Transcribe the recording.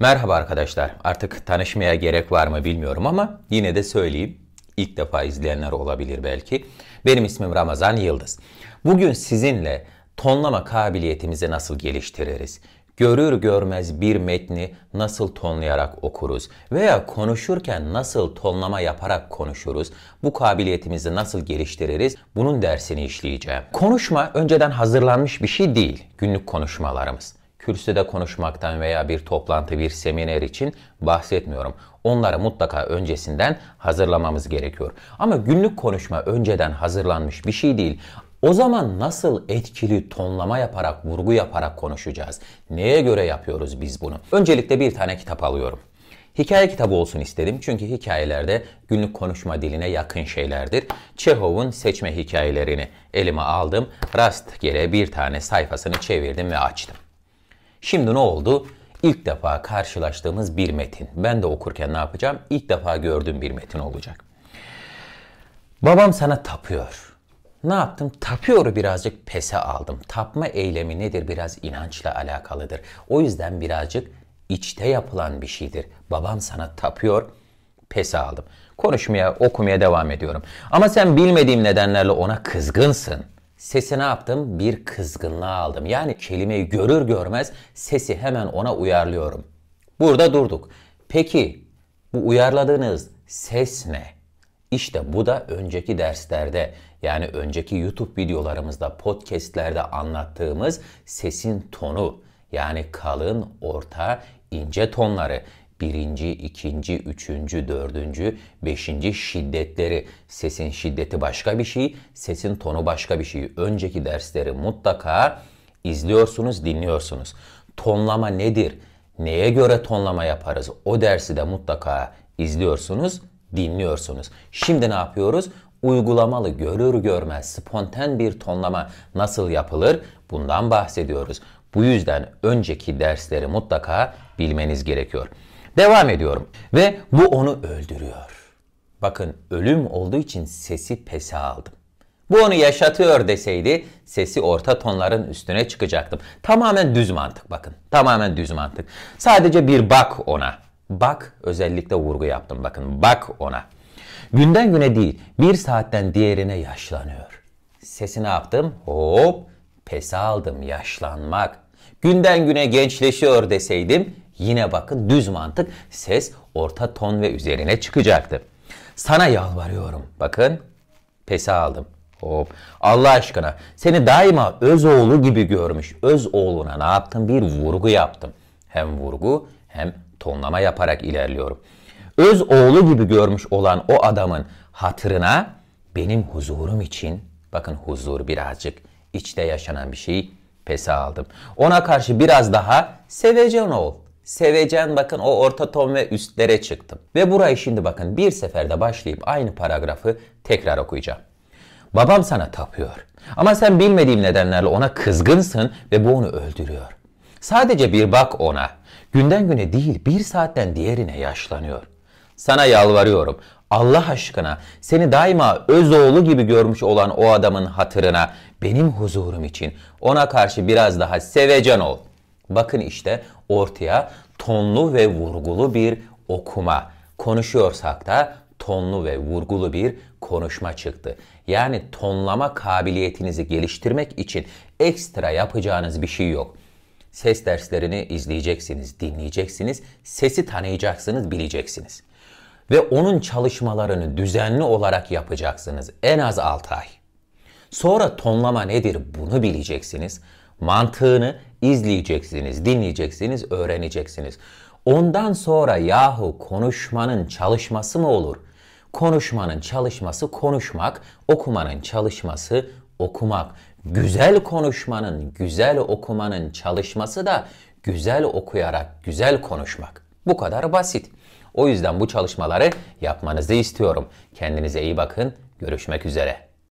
Merhaba arkadaşlar. Artık tanışmaya gerek var mı bilmiyorum ama yine de söyleyeyim. İlk defa izleyenler olabilir belki. Benim ismim Ramazan Yıldız. Bugün sizinle tonlama kabiliyetimizi nasıl geliştiririz? Görür görmez bir metni nasıl tonlayarak okuruz veya konuşurken nasıl tonlama yaparak konuşuruz? Bu kabiliyetimizi nasıl geliştiririz? Bunun dersini işleyeceğim. Konuşma önceden hazırlanmış bir şey değil günlük konuşmalarımız kürsüde konuşmaktan veya bir toplantı, bir seminer için bahsetmiyorum. Onları mutlaka öncesinden hazırlamamız gerekiyor. Ama günlük konuşma önceden hazırlanmış bir şey değil. O zaman nasıl etkili tonlama yaparak, vurgu yaparak konuşacağız? Neye göre yapıyoruz biz bunu? Öncelikle bir tane kitap alıyorum. Hikaye kitabı olsun istedim çünkü hikayelerde günlük konuşma diline yakın şeylerdir. Çehov'un seçme hikayelerini elime aldım. Rastgele bir tane sayfasını çevirdim ve açtım. Şimdi ne oldu? İlk defa karşılaştığımız bir metin. Ben de okurken ne yapacağım? İlk defa gördüğüm bir metin olacak. Babam sana tapıyor. Ne yaptım? Tapıyoru birazcık pese aldım. Tapma eylemi nedir? Biraz inançla alakalıdır. O yüzden birazcık içte yapılan bir şeydir. Babam sana tapıyor. Pese aldım. Konuşmaya, okumaya devam ediyorum. Ama sen bilmediğim nedenlerle ona kızgınsın. Sesi ne yaptım? Bir kızgınlığa aldım. Yani kelimeyi görür görmez sesi hemen ona uyarlıyorum. Burada durduk. Peki bu uyarladığınız ses ne? İşte bu da önceki derslerde yani önceki YouTube videolarımızda, podcastlerde anlattığımız sesin tonu yani kalın, orta, ince tonları birinci, ikinci, üçüncü, dördüncü, beşinci şiddetleri. Sesin şiddeti başka bir şey, sesin tonu başka bir şey. Önceki dersleri mutlaka izliyorsunuz, dinliyorsunuz. Tonlama nedir? Neye göre tonlama yaparız? O dersi de mutlaka izliyorsunuz, dinliyorsunuz. Şimdi ne yapıyoruz? Uygulamalı görür görmez spontan bir tonlama nasıl yapılır? Bundan bahsediyoruz. Bu yüzden önceki dersleri mutlaka bilmeniz gerekiyor. Devam ediyorum. Ve bu onu öldürüyor. Bakın ölüm olduğu için sesi pese aldım. Bu onu yaşatıyor deseydi sesi orta tonların üstüne çıkacaktım. Tamamen düz mantık bakın. Tamamen düz mantık. Sadece bir bak ona. Bak özellikle vurgu yaptım bakın. Bak ona. Günden güne değil bir saatten diğerine yaşlanıyor. Sesi ne yaptım? Hop pes aldım yaşlanmak. Günden güne gençleşiyor deseydim Yine bakın düz mantık ses orta ton ve üzerine çıkacaktı. Sana yalvarıyorum. Bakın pesi aldım. Hop. Allah aşkına seni daima öz oğlu gibi görmüş. Öz oğluna ne yaptım? Bir vurgu yaptım. Hem vurgu hem tonlama yaparak ilerliyorum. Öz oğlu gibi görmüş olan o adamın hatırına benim huzurum için bakın huzur birazcık içte yaşanan bir şey pesi aldım. Ona karşı biraz daha sevecen ol sevecen bakın o orta ton ve üstlere çıktım. Ve burayı şimdi bakın bir seferde başlayıp aynı paragrafı tekrar okuyacağım. Babam sana tapıyor. Ama sen bilmediğim nedenlerle ona kızgınsın ve bu onu öldürüyor. Sadece bir bak ona. Günden güne değil bir saatten diğerine yaşlanıyor. Sana yalvarıyorum. Allah aşkına seni daima öz oğlu gibi görmüş olan o adamın hatırına benim huzurum için ona karşı biraz daha sevecen ol. Bakın işte ortaya tonlu ve vurgulu bir okuma, konuşuyorsak da tonlu ve vurgulu bir konuşma çıktı. Yani tonlama kabiliyetinizi geliştirmek için ekstra yapacağınız bir şey yok. Ses derslerini izleyeceksiniz, dinleyeceksiniz, sesi tanıyacaksınız, bileceksiniz. Ve onun çalışmalarını düzenli olarak yapacaksınız en az 6 ay. Sonra tonlama nedir bunu bileceksiniz. Mantığını izleyeceksiniz, dinleyeceksiniz, öğreneceksiniz. Ondan sonra yahu konuşmanın çalışması mı olur? Konuşmanın çalışması konuşmak, okumanın çalışması okumak. Güzel konuşmanın, güzel okumanın çalışması da güzel okuyarak güzel konuşmak. Bu kadar basit. O yüzden bu çalışmaları yapmanızı istiyorum. Kendinize iyi bakın. Görüşmek üzere.